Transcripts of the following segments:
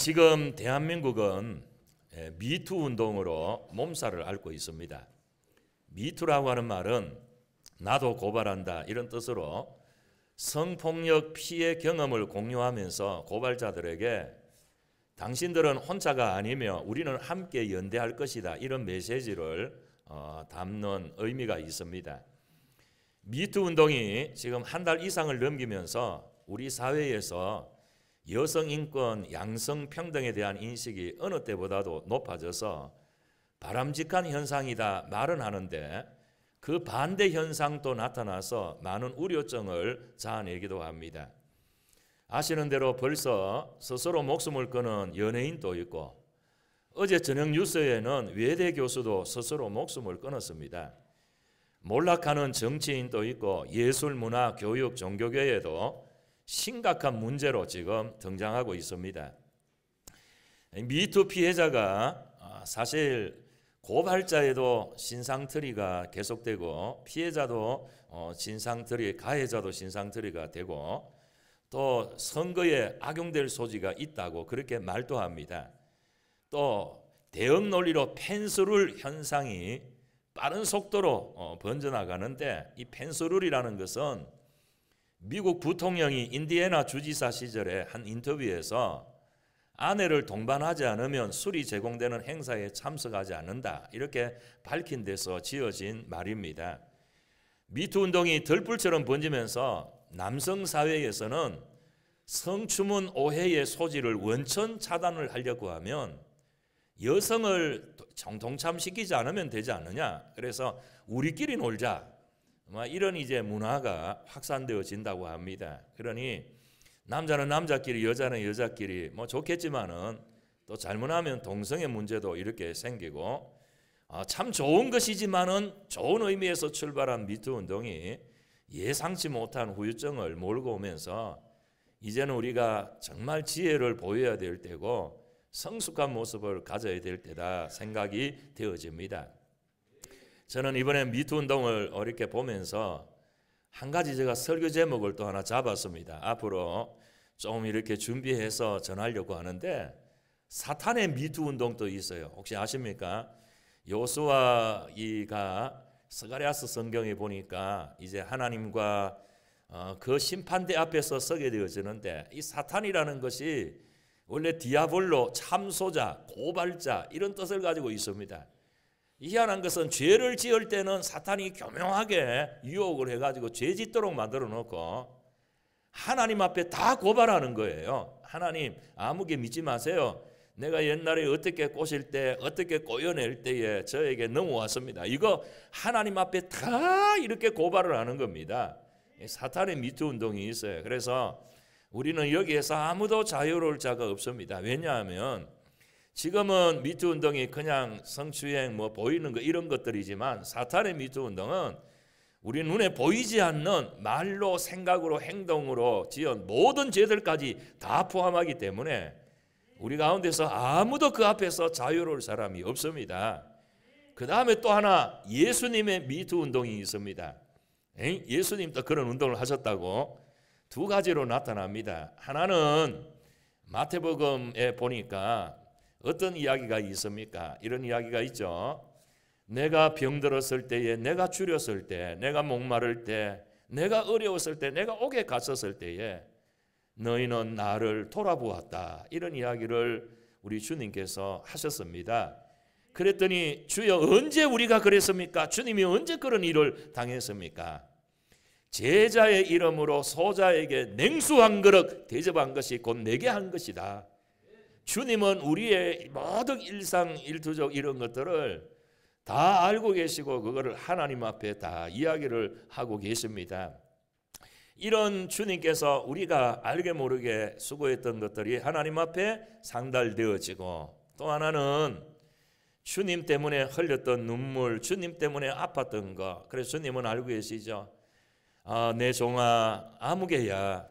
지금 대한민국은 예, 미투 운동으로 몸살을 앓고 있습니다. 미투라고 하는 말은 나도 고발한다 이런 뜻으로 성폭력 피해 경험을 공유하면서 고발자들에게 당신들은 혼자가 아니며 우리는 함께 연대할 것이다 이런 메시지를 어, 담는 의미가 있습니다. 미투 운동이 지금 한 달 이상을 넘기면서 우리 사회에서 여성 인권, 양성 평등에 대한 인식이 어느 때보다도 높아져서 바람직한 현상이다 말은 하는데 그 반대 현상도 나타나서 많은 우려증을 자아내기도 합니다. 아시는 대로 벌써 스스로 목숨을 끊은 연예인도 있고 어제 저녁 뉴스에는 외대 교수도 스스로 목숨을 끊었습니다. 몰락하는 정치인도 있고 예술, 문화, 교육, 종교계에도 심각한 문제로 지금 등장하고 있습니다. 미투 피해자가 아, 사실 고발자에도 신상틀이가 계속되고 피해자도 어, 신상틀이 가해자도 신상틀이가 되고 또 선거에 악용될 소지가 있다고 그렇게 말도 합니다. 또 대응 논리로 펜스룰 현상이 빠른 속도로 어, 번져나가는데 이 펜스룰이라는 것은 미국 부통령이 인디애나 주지사 시절에 한 인터뷰에서 아내를 동반하지 않으면 술이 제공되는 행사에 참석하지 않는다. 이렇게 밝힌 데서 지어진 말입니다. 미투 운동이 덜불처럼 번지면서 남성 사회에서는 성추문 오해의 소지를 원천 차단을 하려고 하면 여성을 정통참시키지 않으면 되지 않느냐. 그래서 우리끼리 놀자. 아마 뭐 이런 이제 문화가 확산되어진다고 합니다. 그러니 남자는 남자끼리, 여자는 여자끼리 뭐 좋겠지만은 또 잘못하면 동성애 문제도 이렇게 생기고 아, 참 좋은 것이지만은 좋은 의미에서 출발한 미투 운동이 예상치 못한 후유증을 몰고 오면서 이제는 우리가 정말 지혜를 보여야 될 때고 성숙한 모습을 가져야 될 때다 생각이 되어집니다. 저는 이번에 미투 운동을 어렵게 보면서 한 가지 제가 설교 제목을 또 하나 잡았습니다. 앞으로 좀 이렇게 준비해서 전하려고 하는데 사탄의 미투 운동도 있어요. 혹시 아십니까? 요수아이가 스가랴스 성경에 보니까 이제 하나님과 어, 그 심판대 앞에서 서게 되어지는데 이 사탄이라는 것이 원래 디아블로 참소자, 고발자 이런 뜻을 가지고 있습니다. 희한한 것은 죄를 지을 때는 사탄이 교묘하게 유혹을 해가지고 죄 짓도록 만들어 놓고 하나님 앞에 다 고발하는 거예요. 하나님 아무게 믿지 마세요. 내가 옛날에 어떻게 꼬실 때 어떻게 꼬여낼 때에 저에게 넘어왔습니다. 이거 하나님 앞에 다 이렇게 고발을 하는 겁니다. 사탄의 미투 운동이 있어요. 그래서 우리는 여기에서 아무도 자유로울 자가 없습니다. 왜냐하면 지금은 미투 운동이 그냥 성추행 뭐 보이는 거 이런 것들이지만 사탄의 미투 운동은 우리 눈에 보이지 않는 말로 생각으로 행동으로 지은 모든 죄들까지 다 포함하기 때문에 우리 가운데서 아무도 그 앞에서 자유로울 사람이 없습니다. 그 다음에 또 하나 예수님의 미투 운동이 있습니다. 예수님도 그런 운동을 하셨다고 두 가지로 나타납니다. 하나는 마태복음에 보니까 어떤 이야기가 있습니까? 이런 이야기가 있죠. 내가 병들었을 때에, 내가 줄였을 때, 내가 목마를 때, 내가 어려웠을 때, 내가 옥에 갇혔을 때에 너희는 나를 돌아보았다. 이런 이야기를 우리 주님께서 하셨습니다. 그랬더니 주여 언제 우리가 그랬습니까? 주님이 언제 그런 일을 당했습니까? 제자의 이름으로 소자에게 냉수 한 그릇 대접한 것이 곧 내게 한 것이다. 주님은 우리의 모든 일상 일투족 이런 것들을 다 알고 계시고 그거를 하나님 앞에 다 이야기를 하고 계십니다. 이런 주님께서 우리가 알게 모르게 수고했던 것들이 하나님 앞에 상달되어지고 또 하나는 주님 때문에 흘렸던 눈물, 주님 때문에 아팠던 것. 그래서 주님은 알고 계시죠. 아, 내 종아 아무개야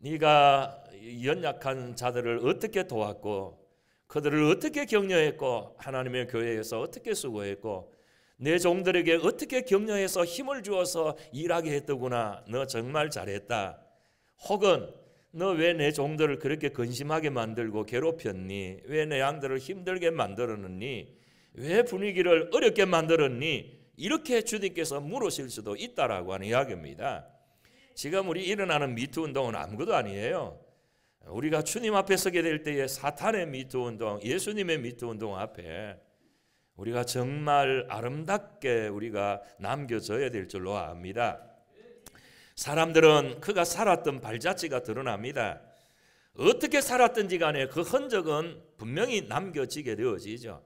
네가 연약한 자들을 어떻게 도왔고 그들을 어떻게 격려했고 하나님의 교회에서 어떻게 수고했고 내 종들에게 어떻게 격려해서 힘을 주어서 일하게 했더구나. 너 정말 잘했다. 혹은 너 왜 내 종들을 그렇게 근심하게 만들고 괴롭혔니? 왜 내 양들을 힘들게 만들었니? 왜 분위기를 어렵게 만들었니? 이렇게 주님께서 물으실 수도 있다라고 하는 이야기입니다. 지금 우리 일어나는 미투 운동은 아무것도 아니에요. 우리가 주님 앞에 서게 될 때에 사탄의 미투 운동, 예수님의 미투 운동 앞에 우리가 정말 아름답게 우리가 남겨져야 될 줄로 압니다. 사람들은 그가 살았던 발자취가 드러납니다. 어떻게 살았든지 간에 그 흔적은 분명히 남겨지게 되어지죠.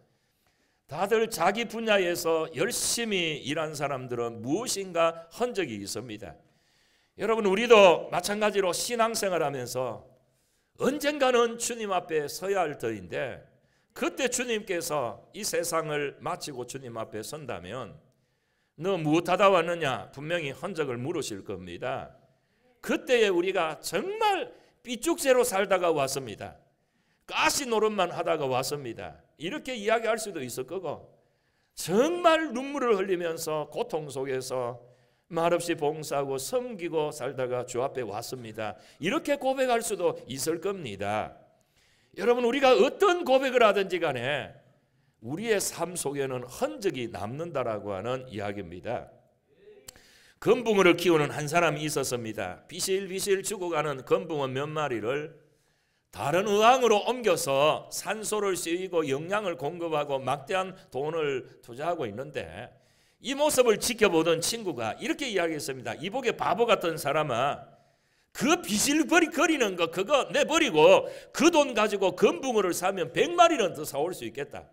다들 자기 분야에서 열심히 일한 사람들은 무엇인가 흔적이 있습니다. 여러분 우리도 마찬가지로 신앙생활 하면서 언젠가는 주님 앞에 서야 할 터인데 그때 주님께서 이 세상을 마치고 주님 앞에 선다면 너 무엇하다 왔느냐 분명히 흔적을 물으실 겁니다. 그때에 우리가 정말 삐죽새로 살다가 왔습니다. 가시 노릇만 하다가 왔습니다. 이렇게 이야기할 수도 있을 거고 정말 눈물을 흘리면서 고통 속에서 말없이 봉사하고 섬기고 살다가 주 앞에 왔습니다. 이렇게 고백할 수도 있을 겁니다. 여러분 우리가 어떤 고백을 하든지 간에 우리의 삶 속에는 흔적이 남는다라고 하는 이야기입니다. 금붕어를 키우는 한 사람이 있었습니다. 비실비실 죽어가는 금붕어 몇 마리를 다른 의항으로 옮겨서 산소를 씌우고 영양을 공급하고 막대한 돈을 투자하고 있는데 이 모습을 지켜보던 친구가 이렇게 이야기했습니다. 이복의 바보 같은 사람아, 그 비실거리 거리는 거 그거 내버리고 그 돈 가지고 금붕어를 사면 백마리는 더 사올 수 있겠다.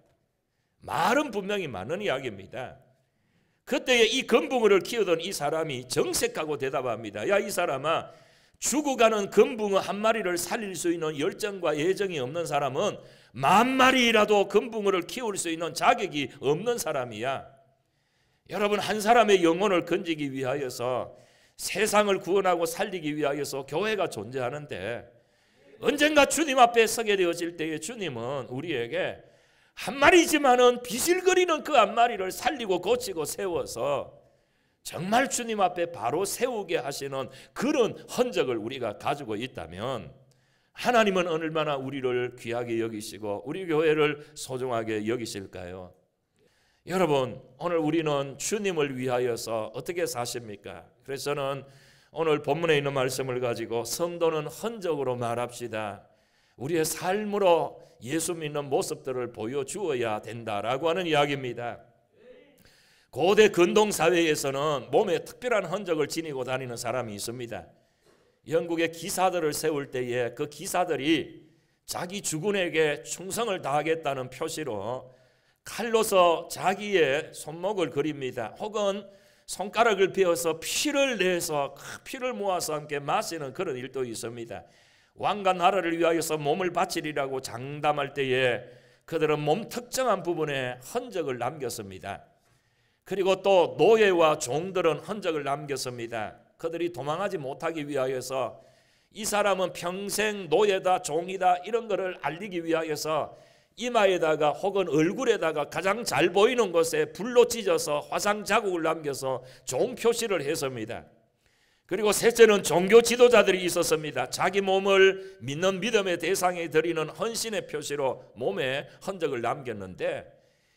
말은 분명히 많은 이야기입니다. 그때에 이 금붕어를 키우던 이 사람이 정색하고 대답합니다. 야이 사람아 죽어가는 금붕어 한 마리를 살릴 수 있는 열정과 예정이 없는 사람은 만 마리라도 금붕어를 키울 수 있는 자격이 없는 사람이야. 여러분 한 사람의 영혼을 건지기 위하여서 세상을 구원하고 살리기 위하여서 교회가 존재하는데 언젠가 주님 앞에 서게 되어질 때에 주님은 우리에게 한 마리지만은 비실거리는 그 한 마리를 살리고 고치고 세워서 정말 주님 앞에 바로 세우게 하시는 그런 흔적을 우리가 가지고 있다면 하나님은 얼마나 우리를 귀하게 여기시고 우리 교회를 소중하게 여기실까요? 여러분 오늘 우리는 주님을 위하여서 어떻게 사십니까? 그래서 저는 오늘 본문에 있는 말씀을 가지고 성도는 흔적으로 말합시다. 우리의 삶으로 예수 믿는 모습들을 보여주어야 된다라고 하는 이야기입니다. 고대 근동 사회에서는 몸에 특별한 흔적을 지니고 다니는 사람이 있습니다. 영국의 기사들을 세울 때에 그 기사들이 자기 주군에게 충성을 다하겠다는 표시로 칼로서 자기의 손목을 그립니다. 혹은 손가락을 베어서 피를 내서 피를 모아서 함께 마시는 그런 일도 있습니다. 왕과 나라를 위하여서 몸을 바치리라고 장담할 때에 그들은 몸 특정한 부분에 흔적을 남겼습니다. 그리고 또 노예와 종들은 흔적을 남겼습니다. 그들이 도망하지 못하기 위하여서 이 사람은 평생 노예다 종이다 이런 것을 알리기 위하여서 이마에다가 혹은 얼굴에다가 가장 잘 보이는 곳에 불로 찢어서 화상 자국을 남겨서 종 표시를 했습니다. 그리고 셋째는 종교 지도자들이 있었습니다. 자기 몸을 믿는 믿음의 대상에 드리는 헌신의 표시로 몸에 흔적을 남겼는데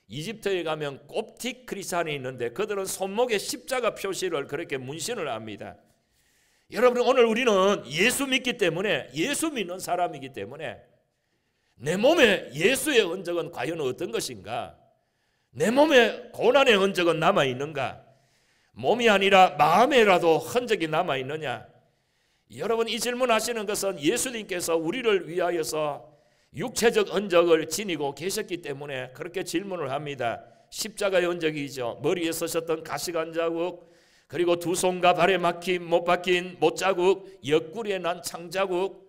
이집트에 가면 꼽틱 크리스찬이 있는데 그들은 손목에 십자가 표시를 그렇게 문신을 합니다. 여러분 오늘 우리는 예수 믿기 때문에 예수 믿는 사람이기 때문에 내 몸에 예수의 흔적은 과연 어떤 것인가? 내 몸에 고난의 흔적은 남아 있는가? 몸이 아니라 마음에라도 흔적이 남아 있느냐? 여러분 이 질문하시는 것은 예수님께서 우리를 위하여서 육체적 흔적을 지니고 계셨기 때문에 그렇게 질문을 합니다. 십자가의 흔적이죠. 머리에 쓰셨던 가시관 자국, 그리고 두 손과 발에 막힌 못 박힌 못 자국, 옆구리에 난 창자국,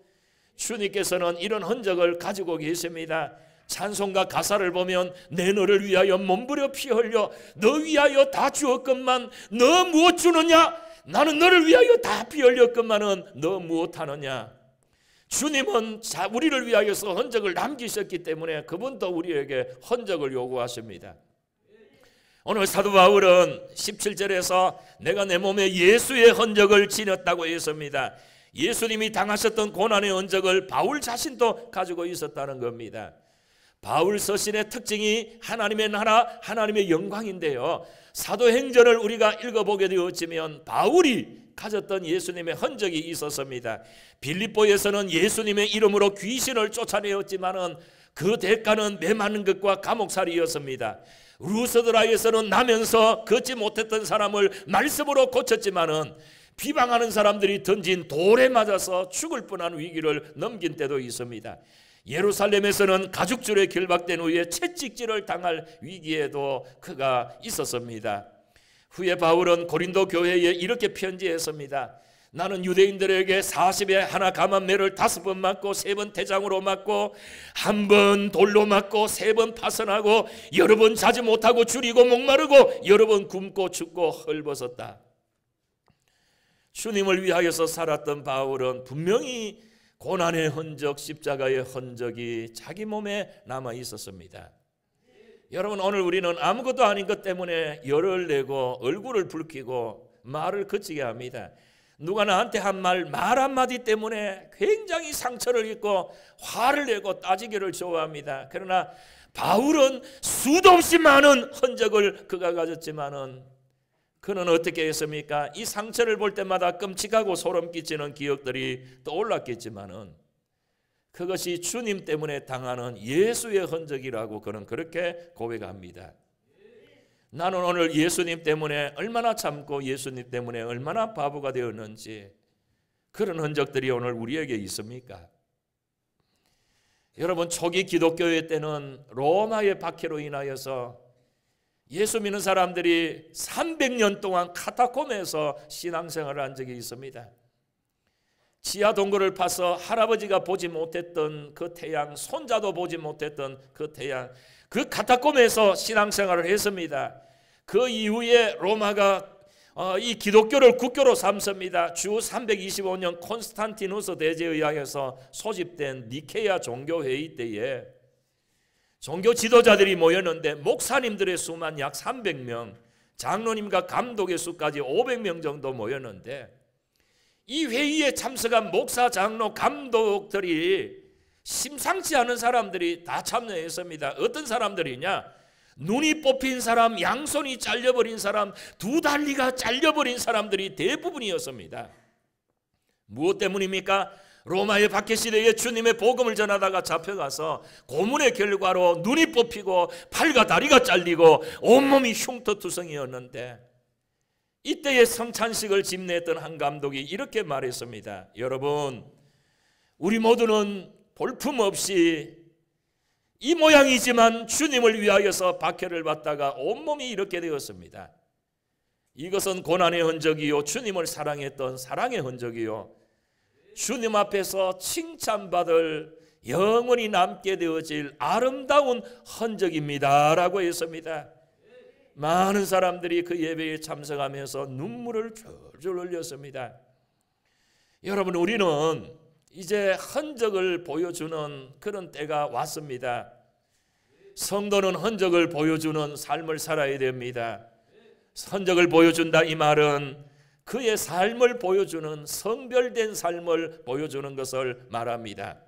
주님께서는 이런 흔적을 가지고 계십니다. 찬송가 가사를 보면 내 너를 위하여 몸부려 피 흘려 너 위하여 다 주었건만 너 무엇 주느냐 나는 너를 위하여 다 피 흘렸건만은 너 무엇 하느냐 주님은 우리를 위하여서 흔적을 남기셨기 때문에 그분도 우리에게 흔적을 요구하십니다. 오늘 사도 바울은 17절에서 내가 내 몸에 예수의 흔적을 지녔다고 했습니다. 예수님이 당하셨던 고난의 언적을 바울 자신도 가지고 있었다는 겁니다. 바울 서신의 특징이 하나님의 나라, 하나님의 영광인데요. 사도행전을 우리가 읽어보게 되었지면 바울이 가졌던 예수님의 흔적이 있었습니다. 빌립보에서는 예수님의 이름으로 귀신을 쫓아내었지만은 그 대가는 매맞는 것과 감옥살이였습니다. 루스드라에서는 나면서 걷지 못했던 사람을 말씀으로 고쳤지만은 비방하는 사람들이 던진 돌에 맞아서 죽을 뻔한 위기를 넘긴 때도 있습니다. 예루살렘에서는 가죽줄에 결박된 후에 채찍질을 당할 위기에도 그가 있었습니다. 후에 바울은 고린도 교회에 이렇게 편지했습니다. 나는 유대인들에게 40에 하나 감한매를 다섯 번 맞고 세 번 대장으로 맞고 한 번 돌로 맞고 세 번 파선하고 여러 번 자지 못하고 줄이고 목마르고 여러 번 굶고 춥고 헐벗었다. 주님을 위하여서 살았던 바울은 분명히 고난의 흔적, 십자가의 흔적이 자기 몸에 남아 있었습니다. 여러분 오늘 우리는 아무것도 아닌 것 때문에 열을 내고 얼굴을 붉히고 말을 거치게 합니다. 누가 나한테 한말말 한마디 때문에 굉장히 상처를 입고 화를 내고 따지기를 좋아합니다. 그러나 바울은 수도 없이 많은 흔적을 그가 가졌지만은 그는 어떻게 했습니까? 이 상처를 볼 때마다 끔찍하고 소름 끼치는 기억들이 떠올랐겠지만은 그것이 주님 때문에 당하는 예수의 흔적이라고 그는 그렇게 고백합니다. 나는 오늘 예수님 때문에 얼마나 참고 예수님 때문에 얼마나 바보가 되었는지 그런 흔적들이 오늘 우리에게 있습니까? 여러분 초기 기독교회 때는 로마의 박해로 인하여서 예수 믿는 사람들이 300년 동안 카타콤에서 신앙생활을 한 적이 있습니다. 지하 동굴을 파서 할아버지가 보지 못했던 그 태양, 손자도 보지 못했던 그 태양, 그 카타콤에서 신앙생활을 했습니다. 그 이후에 로마가 어, 이 기독교를 국교로 삼습니다. 주 325년 콘스탄티누스 대제의학에서 소집된 니케야 종교회의 때에 종교 지도자들이 모였는데 목사님들의 수만 약 300명, 장로님과 감독의 수까지 500명 정도 모였는데 이 회의에 참석한 목사, 장로, 감독들이 심상치 않은 사람들이 다 참여했습니다. 어떤 사람들이냐? 눈이 뽑힌 사람, 양손이 잘려버린 사람, 두 다리가 잘려버린 사람들이 대부분이었습니다. 무엇 때문입니까? 로마의 박해 시대에 주님의 복음을 전하다가 잡혀가서 고문의 결과로 눈이 뽑히고 팔과 다리가 잘리고 온몸이 흉터투성이었는데 이때의 성찬식을 집내했던한 감독이 이렇게 말했습니다. 여러분, 우리 모두는 볼품 없이 이 모양이지만 주님을 위하여서 박해를 받다가 온몸이 이렇게 되었습니다. 이것은 고난의 흔적이요 주님을 사랑했던 사랑의 흔적이요 주님 앞에서 칭찬받을 영원히 남게 되어질 아름다운 흔적입니다라고 했습니다. 많은 사람들이 그 예배에 참석하면서 눈물을 줄줄 흘렸습니다. 여러분 우리는 이제 흔적을 보여주는 그런 때가 왔습니다. 성도는 흔적을 보여주는 삶을 살아야 됩니다. 흔적을 보여준다 이 말은 그의 삶을 보여주는 성별된 삶을 보여주는 것을 말합니다.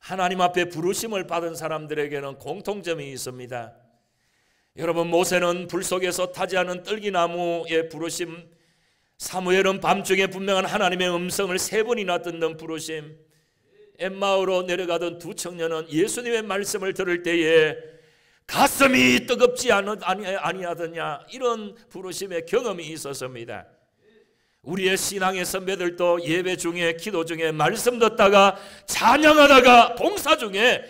하나님 앞에 부르심을 받은 사람들에게는 공통점이 있습니다. 여러분 모세는 불 속에서 타지 않은 떨기나무의 부르심, 사무엘은 밤중에 분명한 하나님의 음성을 세 번이나 듣는 부르심, 엠마오로 내려가던 두 청년은 예수님의 말씀을 들을 때에 가슴이 뜨겁지 않은, 아니, 아니하더냐 이런 부르심의 경험이 있었습니다. 우리의 신앙의 선배들도 예배 중에 기도 중에 말씀 듣다가 찬양하다가 봉사 중에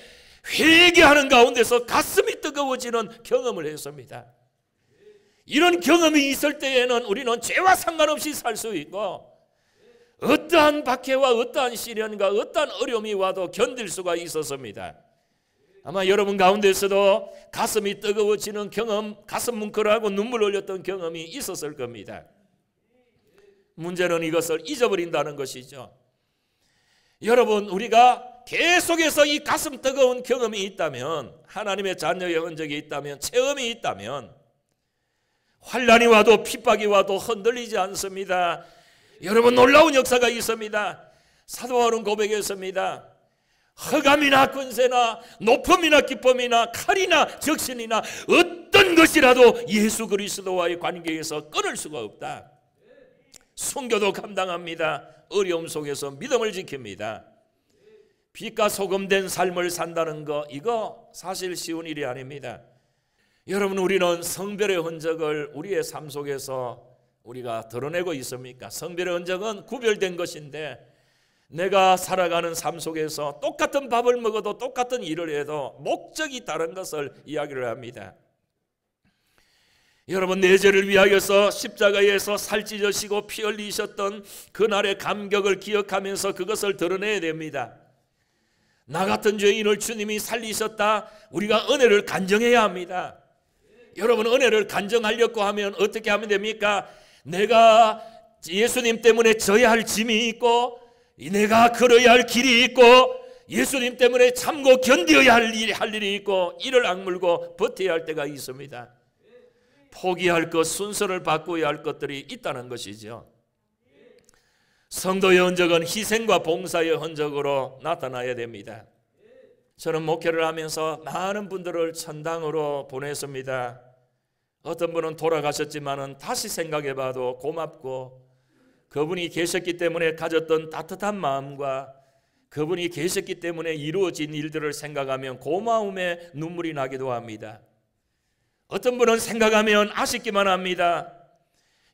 회개하는 가운데서 가슴이 뜨거워지는 경험을 했습니다. 이런 경험이 있을 때에는 우리는 죄와 상관없이 살 수 있고 어떠한 박해와 어떠한 시련과 어떠한 어려움이 와도 견딜 수가 있었습니다. 아마 여러분 가운데서도 가슴이 뜨거워지는 경험, 가슴 뭉클하고 눈물 흘렸던 경험이 있었을 겁니다. 문제는 이것을 잊어버린다는 것이죠. 여러분, 우리가 계속해서 이 가슴 뜨거운 경험이 있다면, 하나님의 자녀의 흔적이 있다면, 체험이 있다면, 환란이 와도 핍박이 와도 흔들리지 않습니다. 여러분 놀라운 역사가 있습니다. 사도 바울은 고백했습니다. 허감이나 권세나 높음이나 기쁨이나 칼이나 적신이나 어떤 것이라도 예수 그리스도와의 관계에서 끊을 수가 없다. 순교도 감당합니다. 어려움 속에서 믿음을 지킵니다. 빛과 소금된 삶을 산다는 거 이거 사실 쉬운 일이 아닙니다. 여러분 우리는 성별의 흔적을 우리의 삶 속에서 우리가 드러내고 있습니까? 성별의 흔적은 구별된 것인데 내가 살아가는 삶 속에서 똑같은 밥을 먹어도 똑같은 일을 해도 목적이 다른 것을 이야기를 합니다. 여러분 내 죄를 위하여서 십자가에서 살찢으시고 피 흘리셨던 그날의 감격을 기억하면서 그것을 드러내야 됩니다. 나 같은 죄인을 주님이 살리셨다. 우리가 은혜를 간증해야 합니다. 여러분 은혜를 간증하려고 하면 어떻게 하면 됩니까? 내가 예수님 때문에 져야 할 짐이 있고 내가 걸어야 할 길이 있고 예수님 때문에 참고 견뎌야 할 일이 할 일이 있고 이를 악물고 버텨야 할 때가 있습니다. 포기할 것, 순서를 바꾸어야 할 것들이 있다는 것이죠. 성도의 흔적은 희생과 봉사의 흔적으로 나타나야 됩니다. 저는 목회를 하면서 많은 분들을 천당으로 보냈습니다. 어떤 분은 돌아가셨지만은 다시 생각해봐도 고맙고 그분이 계셨기 때문에 가졌던 따뜻한 마음과 그분이 계셨기 때문에 이루어진 일들을 생각하면 고마움에 눈물이 나기도 합니다. 어떤 분은 생각하면 아쉽기만 합니다.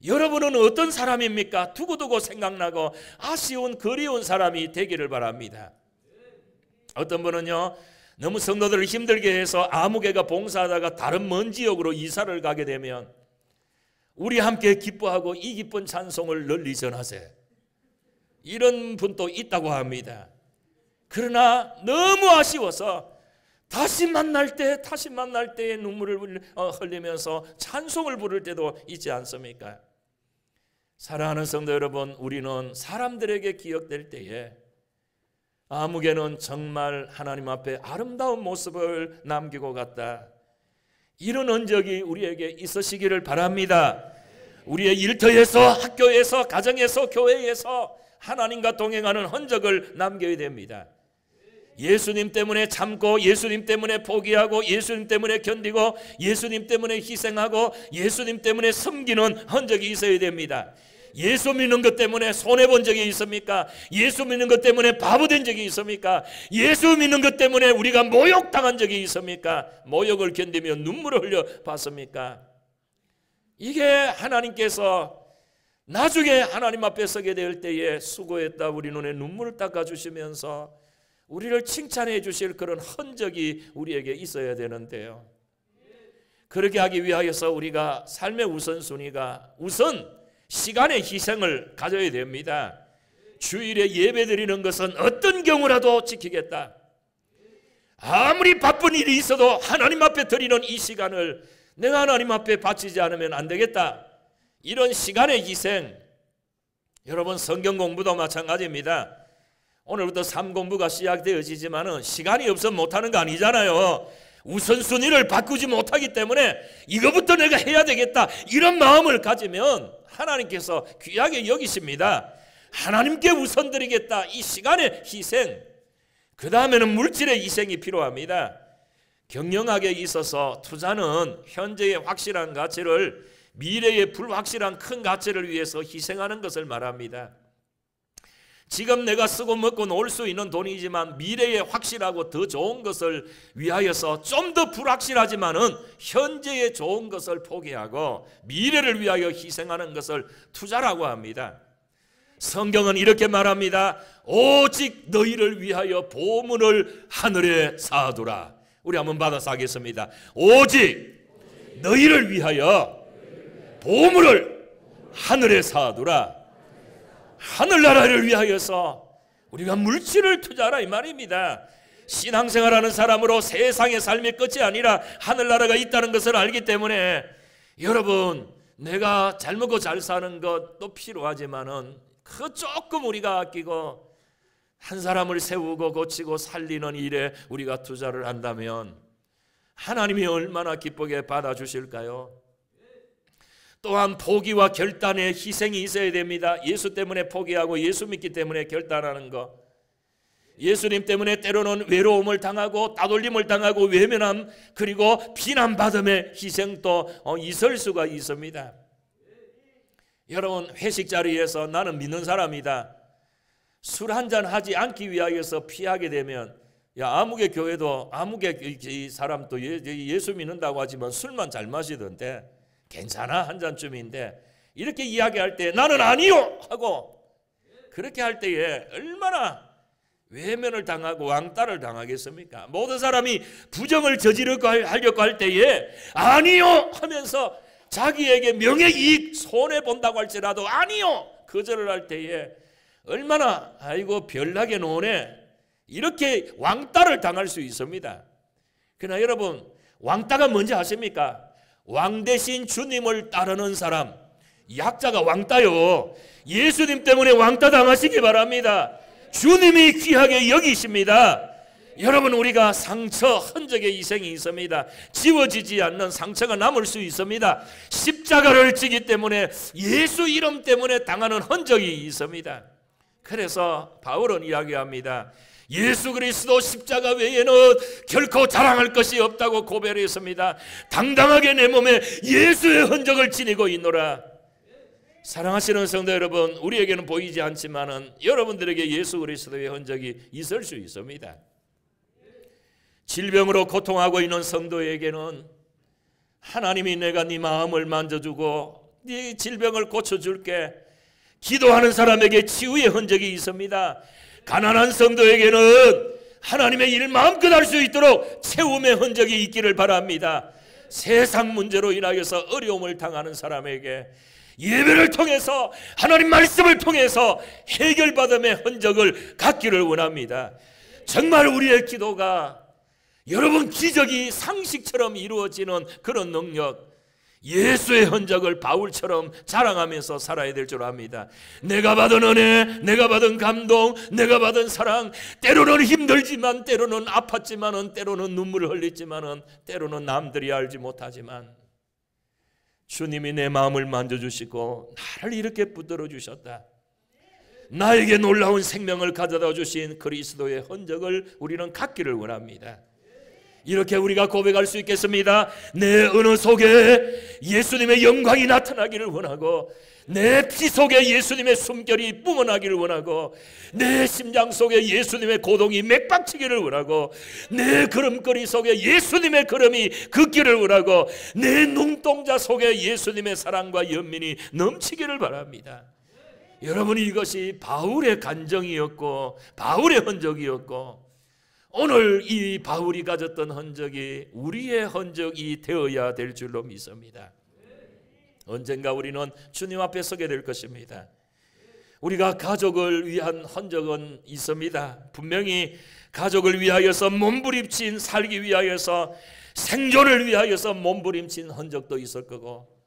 여러분은 어떤 사람입니까? 두고두고 생각나고 아쉬운 그리운 사람이 되기를 바랍니다. 어떤 분은요, 너무 성도들을 힘들게 해서 아무개가 봉사하다가 다른 먼 지역으로 이사를 가게 되면 우리 함께 기뻐하고 이 기쁜 찬송을 널리 전하세. 이런 분도 있다고 합니다. 그러나 너무 아쉬워서 다시 만날 때, 다시 만날 때에 눈물을 어, 흘리면서 찬송을 부를 때도 있지 않습니까? 사랑하는 성도 여러분, 우리는 사람들에게 기억될 때에 아무개는 정말 하나님 앞에 아름다운 모습을 남기고 갔다. 이런 언적이 우리에게 있으시기를 바랍니다. 우리의 일터에서 학교에서 가정에서 교회에서 하나님과 동행하는 흔적을 남겨야 됩니다. 예수님 때문에 참고 예수님 때문에 포기하고 예수님 때문에 견디고 예수님 때문에 희생하고 예수님 때문에 섬기는 흔적이 있어야 됩니다. 예수 믿는 것 때문에 손해본 적이 있습니까? 예수 믿는 것 때문에 바보된 적이 있습니까? 예수 믿는 것 때문에 우리가 모욕당한 적이 있습니까? 모욕을 견디며 눈물을 흘려 봤습니까? 이게 하나님께서 나중에 하나님 앞에 서게 될 때에 수고했다 우리 눈에 눈물을 닦아 주시면서 우리를 칭찬해 주실 그런 흔적이 우리에게 있어야 되는데요. 그렇게 하기 위하여서 우리가 삶의 우선순위가 우선 시간의 희생을 가져야 됩니다. 주일에 예배 드리는 것은 어떤 경우라도 지키겠다. 아무리 바쁜 일이 있어도 하나님 앞에 드리는 이 시간을 내가 하나님 앞에 바치지 않으면 안 되겠다. 이런 시간의 희생. 여러분 성경 공부도 마찬가지입니다. 오늘부터 3공부가 시작되어지지만 시간이 없어 못하는 거 아니잖아요. 우선순위를 바꾸지 못하기 때문에 이거부터 내가 해야 되겠다. 이런 마음을 가지면 하나님께서 귀하게 여기십니다. 하나님께 우선 드리겠다. 이 시간의 희생. 그 다음에는 물질의 희생이 필요합니다. 경영학에 있어서 투자는 현재의 확실한 가치를 미래의 불확실한 큰 가치를 위해서 희생하는 것을 말합니다. 지금 내가 쓰고 먹고 놀 수 있는 돈이지만 미래에 확실하고 더 좋은 것을 위하여서 좀 더 불확실하지만은 현재의 좋은 것을 포기하고 미래를 위하여 희생하는 것을 투자라고 합니다. 성경은 이렇게 말합니다. 오직 너희를 위하여 보물을 하늘에 쌓두라 우리 한번 받아서 하겠습니다. 오직 너희를 위하여 보물을 하늘에 사아두라 하늘나라를 위하여서 우리가 물질을 투자하라 이 말입니다. 신앙생활하는 사람으로 세상의 삶의 끝이 아니라 하늘나라가 있다는 것을 알기 때문에 여러분 내가 잘 먹고 잘 사는 것도 필요하지만은 그 조금 우리가 아끼고 한 사람을 세우고 고치고 살리는 일에 우리가 투자를 한다면 하나님이 얼마나 기쁘게 받아주실까요? 또한 포기와 결단의 희생이 있어야 됩니다. 예수 때문에 포기하고 예수 믿기 때문에 결단하는 것. 예수님 때문에 때로는 외로움을 당하고 따돌림을 당하고 외면함 그리고 비난받음의 희생도 어, 있을 수가 있습니다. 여러분 회식 자리에서 나는 믿는 사람이다. 술한잔 하지 않기 위하여서 피하게 되면 야 아무개 교회도 아무개 사람도 예, 예수 믿는다고 하지만 술만 잘 마시던데 괜찮아 한 잔쯤인데 이렇게 이야기할 때 나는 아니요 하고 그렇게 할 때에 얼마나 외면을 당하고 왕따를 당하겠습니까? 모든 사람이 부정을 저지르고 하려고 할 때에 아니요 하면서 자기에게 명예이익 손해 본다고 할지라도 아니요 거절을 할 때에 얼마나 아이고 별나게 노네 이렇게 왕따를 당할 수 있습니다. 그러나 여러분 왕따가 뭔지 아십니까? 왕 대신 주님을 따르는 사람 약자가 왕따요. 예수님 때문에 왕따 당하시기 바랍니다. 주님이 귀하게 여기십니다. 여러분 우리가 상처 흔적의 이생이 있습니다. 지워지지 않는 상처가 남을 수 있습니다. 십자가를 지기 때문에 예수 이름 때문에 당하는 흔적이 있습니다. 그래서 바울은 이야기합니다. 예수 그리스도 십자가 외에는 결코 자랑할 것이 없다고 고별했습니다. 당당하게 내 몸에 예수의 흔적을 지니고 있노라. 사랑하시는 성도 여러분, 우리에게는 보이지 않지만은 여러분들에게 예수 그리스도의 흔적이 있을 수 있습니다. 질병으로 고통하고 있는 성도에게는 하나님이 내가 네 마음을 만져주고 네 질병을 고쳐줄게 기도하는 사람에게 치유의 흔적이 있습니다. 가난한 성도에게는 하나님의 일 마음껏 할 수 있도록 채움의 흔적이 있기를 바랍니다. 세상 문제로 인하여서 어려움을 당하는 사람에게 예배를 통해서 하나님 말씀을 통해서 해결받음의 흔적을 갖기를 원합니다. 정말 우리의 기도가 여러분 기적이 상식처럼 이루어지는 그런 능력 예수의 흔적을 바울처럼 자랑하면서 살아야 될 줄 압니다. 내가 받은 은혜, 내가 받은 감동, 내가 받은 사랑, 때로는 힘들지만, 때로는 아팠지만 때로는 눈물을 흘렸지만 때로는 남들이 알지 못하지만, 주님이 내 마음을 만져주시고, 나를 이렇게 붙들어 주셨다. 나에게 놀라운 생명을 가져다 주신 그리스도의 흔적을 우리는 갖기를 원합니다. 이렇게 우리가 고백할 수 있겠습니다. 내 은혜 속에 예수님의 영광이 나타나기를 원하고 내 피 속에 예수님의 숨결이 뿜어나기를 원하고 내 심장 속에 예수님의 고동이 맥박치기를 원하고 내 걸음걸이 속에 예수님의 걸음이 긋기를 원하고 내 눈동자 속에 예수님의 사랑과 연민이 넘치기를 바랍니다. 여러분 이것이 바울의 간정이었고 바울의 흔적이었고 오늘 이 바울이 가졌던 흔적이 우리의 흔적이 되어야 될 줄로 믿습니다. 언젠가 우리는 주님 앞에 서게 될 것입니다. 우리가 가족을 위한 흔적은 있습니다. 분명히 가족을 위하여서 몸부림친 살기 위하여서 생존을 위하여서 몸부림친 흔적도 있을 거고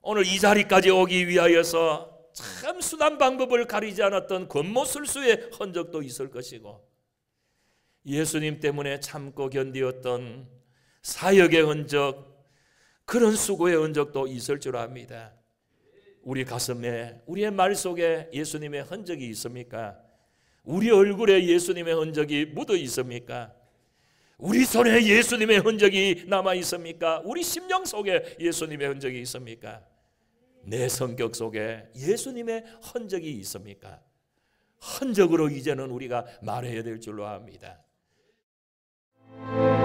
오늘 이 자리까지 오기 위하여서 참 순한 방법을 가리지 않았던 권모 술수의 흔적도 있을 것이고 예수님 때문에 참고 견디었던 사역의 흔적, 그런 수고의 흔적도 있을 줄 압니다. 우리 가슴에, 우리의 말 속에 예수님의 흔적이 있습니까? 우리 얼굴에 예수님의 흔적이 묻어 있습니까? 우리 손에 예수님의 흔적이 남아 있습니까? 우리 심령 속에 예수님의 흔적이 있습니까? 내 성격 속에 예수님의 흔적이 있습니까? 흔적으로 이제는 우리가 말해야 될 줄로 압니다. Thank you.